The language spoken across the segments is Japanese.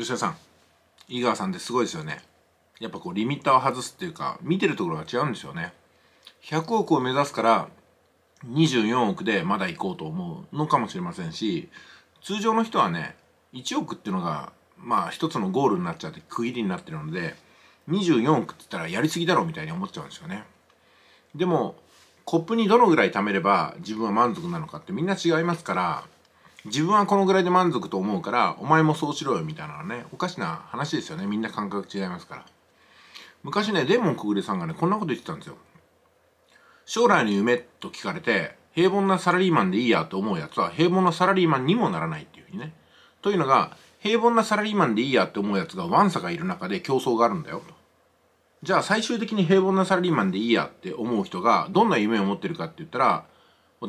吉田さん井川さんってすごいですよねやっぱこうリミッターを外すっていうか見てるところが違うんですよね100億を目指すから24億でまだ行こうと思うのかもしれませんし通常の人はね1億っていうのがまあ一つのゴールになっちゃって区切りになってるので24億って言ったらやりすぎだろうみたいに思っちゃうんですよねでもコップにどのぐらい貯めれば自分は満足なのかってみんな違いますから自分はこのぐらいで満足と思うからお前もそうしろよみたいなねおかしな話ですよねみんな感覚違いますから昔ねデーモンくぐれさんがねこんなこと言ってたんですよ将来の夢と聞かれて平凡なサラリーマンでいいやと思うやつは平凡なサラリーマンにもならないっていうふうにねというのが平凡なサラリーマンでいいやって思うやつがワンサがいる中で競争があるんだよとじゃあ最終的に平凡なサラリーマンでいいやって思う人がどんな夢を持ってるかって言ったら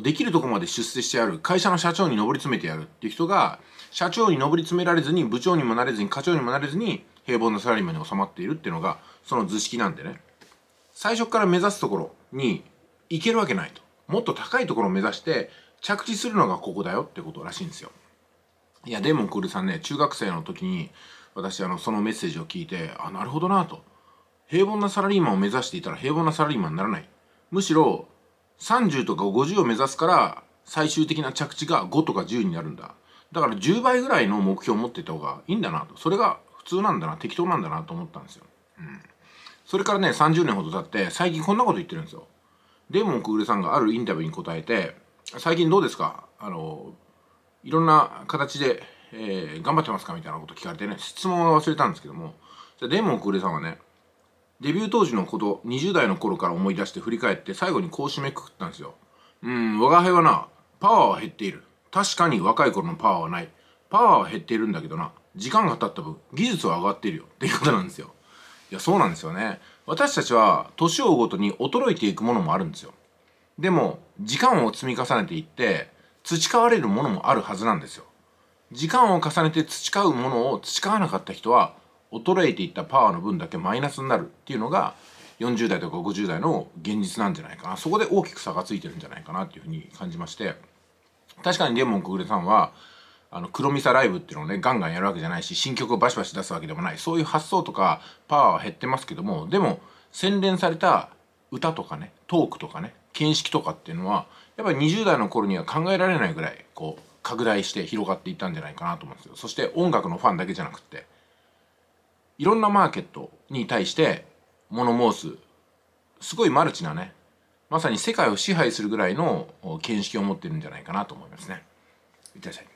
できるとこまで出世してやる会社の社長に上り詰めてやるっていう人が社長に上り詰められずに部長にもなれずに課長にもなれずに平凡なサラリーマンに収まっているっていうのがその図式なんでね最初から目指すところに行けるわけないともっと高いところを目指して着地するのがここだよってことらしいんですよいやデーモンクールさんね中学生の時に私あのそのメッセージを聞いてあなるほどなと平凡なサラリーマンを目指していたら平凡なサラリーマンにならないむしろ30とか50を目指すから最終的な着地が5とか10になるんだだから10倍ぐらいの目標を持っていた方がいいんだなとそれが普通なんだな適当なんだなと思ったんですよ、うん、それからね30年ほど経って最近こんなこと言ってるんですよデーモン・クールさんがあるインタビューに答えて最近どうですかあのいろんな形で、えー、頑張ってますかみたいなこと聞かれてね質問は忘れたんですけどもデーモン・クールさんはねデビュー当時のこと20代の頃から思い出して振り返って最後にこう締めくくったんですようん我が輩はなパワーは減っている確かに若い頃のパワーはないパワーは減っているんだけどな時間が経った分技術は上がっているよっていうことなんですよいやそうなんですよね私たちは年を追うごとに衰えていくものもあるんですよでも時間を積み重ねていって培われるものもあるはずなんですよ時間を重ねて培うものを培わなかった人は衰えていったパワーの分だけマイナスになるっていうのが40代とか50代の現実なんじゃないかなそこで大きく差がついてるんじゃないかなっていうふうに感じまして確かにデーモンくぐれさんはあの黒みさライブっていうのをねガンガンやるわけじゃないし新曲をバシバシ出すわけでもないそういう発想とかパワーは減ってますけどもでも洗練された歌とかねトークとかね見識とかっていうのはやっぱり20代の頃には考えられないぐらいこう拡大して広がっていったんじゃないかなと思うんですよそして音楽のファンだけじゃなくっていろんなマーケットに対して物申すすごいマルチなねまさに世界を支配するぐらいの見識を持ってるんじゃないかなと思いますね。いってらっしゃい。